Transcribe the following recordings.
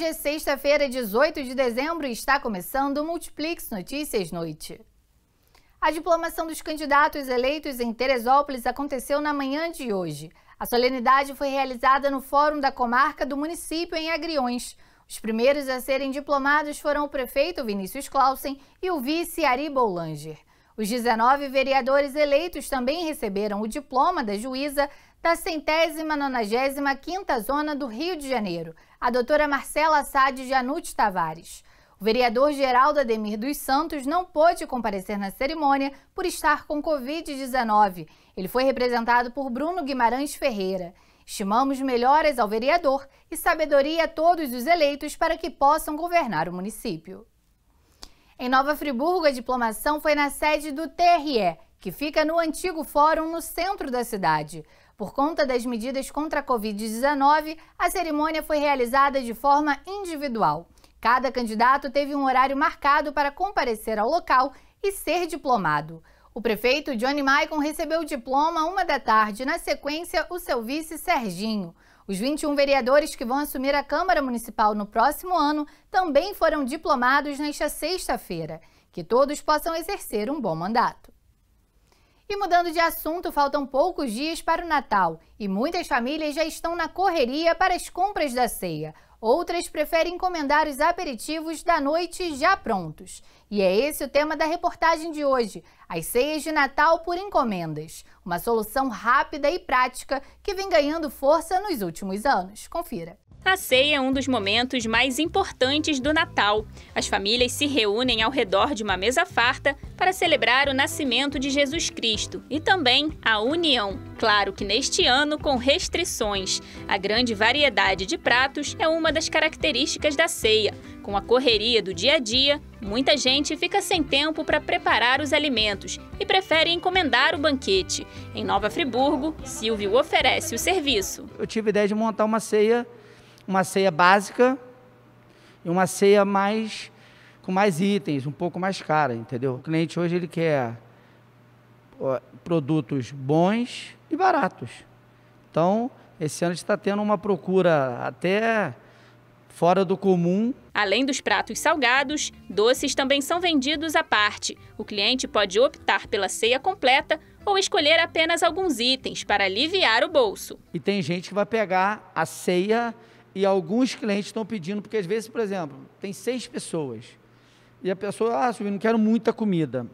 Hoje é sexta-feira, 18 de dezembro, e está começando o Multiplix Notícias Noite. A diplomação dos candidatos eleitos em Teresópolis aconteceu na manhã de hoje. A solenidade foi realizada no Fórum da Comarca do município em Agriões. Os primeiros a serem diplomados foram o prefeito Vinícius Clausen e o vice Ari Boulanger. Os 19 vereadores eleitos também receberam o diploma da juíza da centésima nonagésima quinta zona do Rio de Janeiro, a doutora Marcela Sade Janute Tavares. O vereador Geraldo Ademir dos Santos não pôde comparecer na cerimônia por estar com Covid-19. Ele foi representado por Bruno Guimarães Ferreira. Estimamos melhoras ao vereador e sabedoria a todos os eleitos para que possam governar o município. Em Nova Friburgo, a diplomação foi na sede do TRE, que fica no antigo fórum no centro da cidade. Por conta das medidas contra a Covid-19, a cerimônia foi realizada de forma individual. Cada candidato teve um horário marcado para comparecer ao local e ser diplomado. O prefeito Johnny Maicon recebeu o diploma uma da tarde, na sequência, o seu vice Serginho. Os 21 vereadores que vão assumir a Câmara Municipal no próximo ano também foram diplomados nesta sexta-feira. Que todos possam exercer um bom mandato. E mudando de assunto, faltam poucos dias para o Natal. E muitas famílias já estão na correria para as compras da ceia. Outras preferem encomendar os aperitivos da noite já prontos. E é esse o tema da reportagem de hoje: as ceias de Natal por encomendas. Uma solução rápida e prática que vem ganhando força nos últimos anos. Confira. A ceia é um dos momentos mais importantes do Natal. As famílias se reúnem ao redor de uma mesa farta para celebrar o nascimento de Jesus Cristo e também a união. Claro que neste ano, ano com restrições. A grande variedade de pratos é uma das características da ceia. Com a correria do dia a dia, muita gente fica sem tempo para preparar os alimentos e prefere encomendar o banquete. Em Nova Friburgo, Silvio oferece o serviço. Eu tive a ideia de montar uma ceia, uma ceia básica e uma ceia mais com mais itens, um pouco mais cara, entendeu? O cliente hoje ele quer produtos bons e baratos. Então, esse ano a gente está tendo uma procura até fora do comum. Além dos pratos salgados, doces também são vendidos à parte. O cliente pode optar pela ceia completa ou escolher apenas alguns itens para aliviar o bolso. E tem gente que vai pegar a ceia e alguns clientes estão pedindo, porque às vezes, por exemplo, tem seis pessoas. E a pessoa, ah, eu não quero muita comida.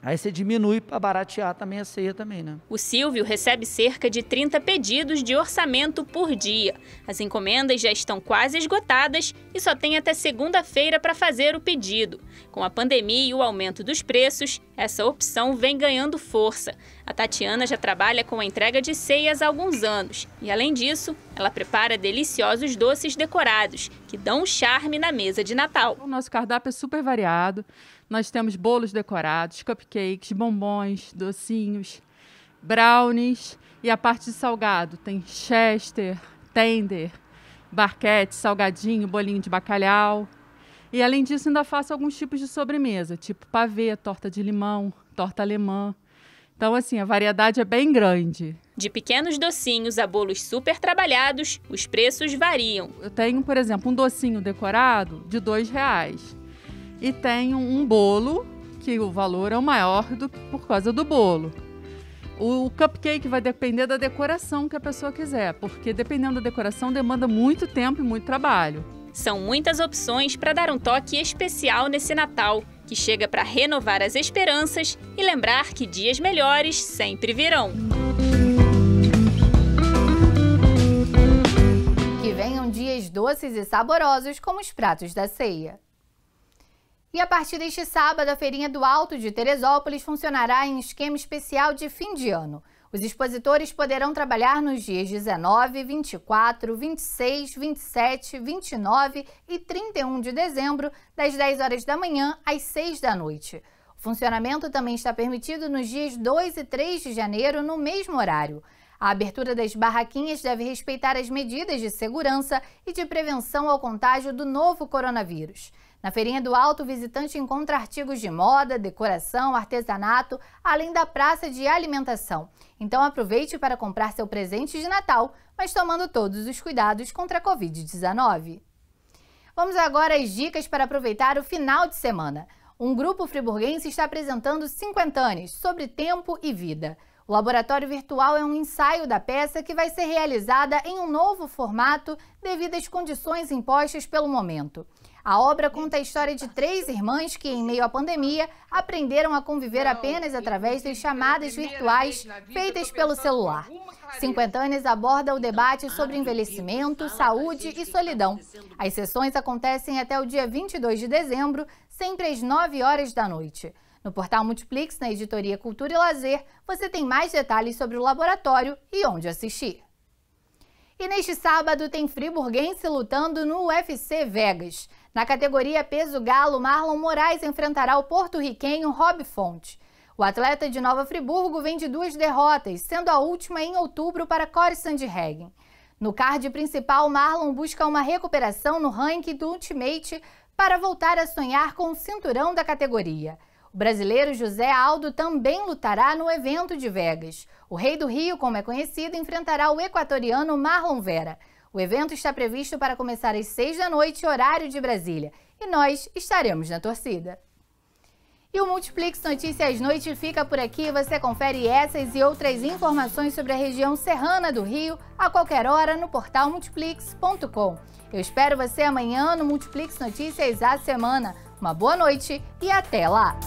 Aí você diminui para baratear também a ceia também, né? O Silvio recebe cerca de 30 pedidos de orçamento por dia. As encomendas já estão quase esgotadas e só tem até segunda-feira para fazer o pedido. Com a pandemia e o aumento dos preços, essa opção vem ganhando força. A Tatiana já trabalha com a entrega de ceias há alguns anos e, além disso, ela prepara deliciosos doces decorados, que dão charme na mesa de Natal. O nosso cardápio é super variado. Nós temos bolos decorados, cupcakes, bombons, docinhos, brownies e a parte de salgado tem chester, tender, barquete, salgadinho, bolinho de bacalhau. E além disso, ainda faço alguns tipos de sobremesa, tipo pavê, torta de limão, torta alemã. Então, assim, a variedade é bem grande. De pequenos docinhos a bolos super trabalhados, os preços variam. Eu tenho, por exemplo, um docinho decorado de dois reais. E tenho um bolo, que o valor é o maior do, por causa do bolo. O cupcake vai depender da decoração que a pessoa quiser, porque dependendo da decoração demanda muito tempo e muito trabalho. São muitas opções para dar um toque especial nesse Natal que chega para renovar as esperanças e lembrar que dias melhores sempre virão. Que venham dias doces e saborosos como os pratos da ceia. E a partir deste sábado, a Feirinha do Alto de Teresópolis funcionará em esquema especial de fim de ano. Os expositores poderão trabalhar nos dias 19, 24, 26, 27, 29 e 31 de dezembro, das 10 horas da manhã às 6 da noite. O funcionamento também está permitido nos dias 2 e 3 de janeiro, no mesmo horário. A abertura das barraquinhas deve respeitar as medidas de segurança e de prevenção ao contágio do novo coronavírus. Na Feirinha do Alto, o visitante encontra artigos de moda, decoração, artesanato, além da praça de alimentação. Então aproveite para comprar seu presente de Natal, mas tomando todos os cuidados contra a Covid-19. Vamos agora às dicas para aproveitar o final de semana. Um grupo friburguense está apresentando anos sobre tempo e vida. O laboratório virtual é um ensaio da peça que vai ser realizada em um novo formato devido às condições impostas pelo momento. A obra conta a história de três irmãs que, em meio à pandemia, aprenderam a conviver apenas através das chamadas virtuais feitas pelo celular. anos aborda o debate sobre envelhecimento, saúde e solidão. As sessões acontecem até o dia 22 de dezembro, sempre às 9 horas da noite. No portal Multiplix, na editoria Cultura e Lazer, você tem mais detalhes sobre o laboratório e onde assistir. E neste sábado tem friburguense lutando no UFC Vegas. Na categoria peso galo, Marlon Moraes enfrentará o porto-riquenho Rob Fonte. O atleta de Nova Friburgo vem de duas derrotas, sendo a última em outubro para Corey Sandhagen. No card principal, Marlon busca uma recuperação no ranking do Ultimate para voltar a sonhar com o cinturão da categoria. O brasileiro José Aldo também lutará no evento de Vegas. O Rei do Rio, como é conhecido, enfrentará o equatoriano Marlon Vera. O evento está previsto para começar às 6 da noite, horário de Brasília, e nós estaremos na torcida. E o Multiplex Notícias Noite fica por aqui. Você confere essas e outras informações sobre a região serrana do Rio a qualquer hora no portal multiplex.com. Eu espero você amanhã no Multiplex Notícias a semana. Uma boa noite e até lá!